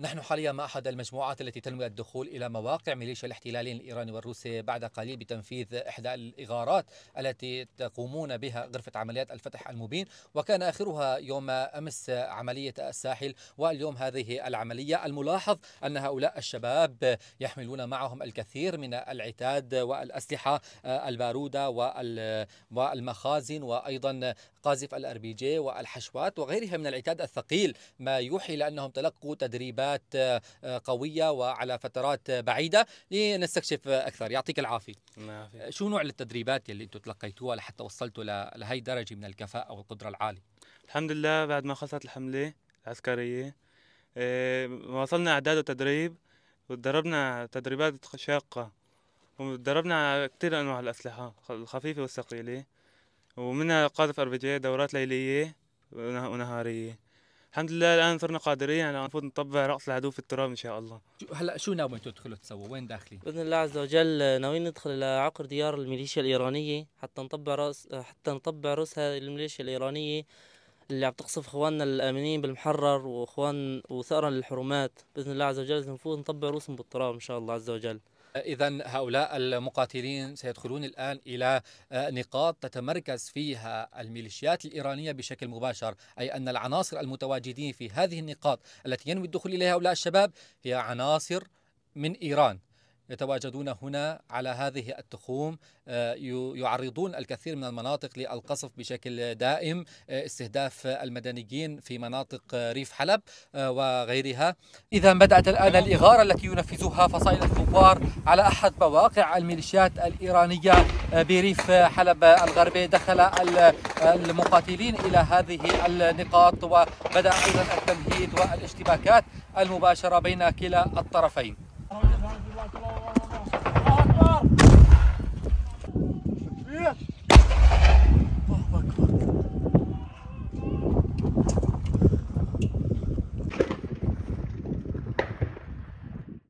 نحن حاليا مع أحد المجموعات التي تنوي الدخول إلى مواقع ميليشيا الاحتلالين الإيراني والروسي بعد قليل بتنفيذ إحدى الإغارات التي تقومون بها غرفة عمليات الفتح المبين وكان آخرها يوم أمس عملية الساحل واليوم هذه العملية الملاحظ أن هؤلاء الشباب يحملون معهم الكثير من العتاد والأسلحة آه، البارودة والمخازن وأيضا قاذف الأربيجي والحشوات وغيرها من العتاد الثقيل ما يوحي لأنهم تلقوا تدريبات فترات آه، آه، قويه وعلى فترات بعيده لنستكشف اكثر يعطيك العافيه آه، شو نوع التدريبات اللي انتم تلقيتوها لحتى وصلتوا لهي درجه من الكفاءه والقدره العاليه الحمد لله بعد ما خلصت الحمله العسكريه وصلنا اعداد وتدريب وتدربنا تدريبات شاقه وتدربنا على كثير انواع الاسلحه الخفيفه والثقيله ومنها قاذف اربجيه دورات ليليه ونهاريه الحمد لله الان صرنا قادرين على المفروض نطبع رأس العدو في التراب ان شاء الله هلا شو ناويين تدخلوا تسووا وين داخلين باذن الله عز وجل ناويين ندخل الى عقر ديار الميليشيا الايرانيه حتى نطبع راس حتى نطبع هذه الميليشيا الايرانيه اللي عم تقصف اخواننا الامنين بالمحرر واخوان وثأرا للحرمات باذن الله عز وجل المفروض نطبع رؤوسهم بالتراب ان شاء الله عز وجل إذا هؤلاء المقاتلين سيدخلون الآن إلى آه، نقاط تتمركز فيها الميليشيات الإيرانية بشكل مباشر أي أن العناصر المتواجدين في هذه النقاط التي ينوي الدخول إليها هؤلاء الشباب هي عناصر من إيران يتواجدون هنا على هذه التخوم آه، يعرضون الكثير من المناطق للقصف بشكل دائم آه، استهداف المدنيين في مناطق آه، ريف حلب وغيرها إذا بدأت الآن الإغارة التي ينفذها فصائل الثوار على أحد مواقع الميليشيات الإيرانية بريف حلب الغربي دخل المقاتلين إلى هذه النقاط وبدأ أيضا التمهيد والاشتباكات المباشرة بين كلا الطرفين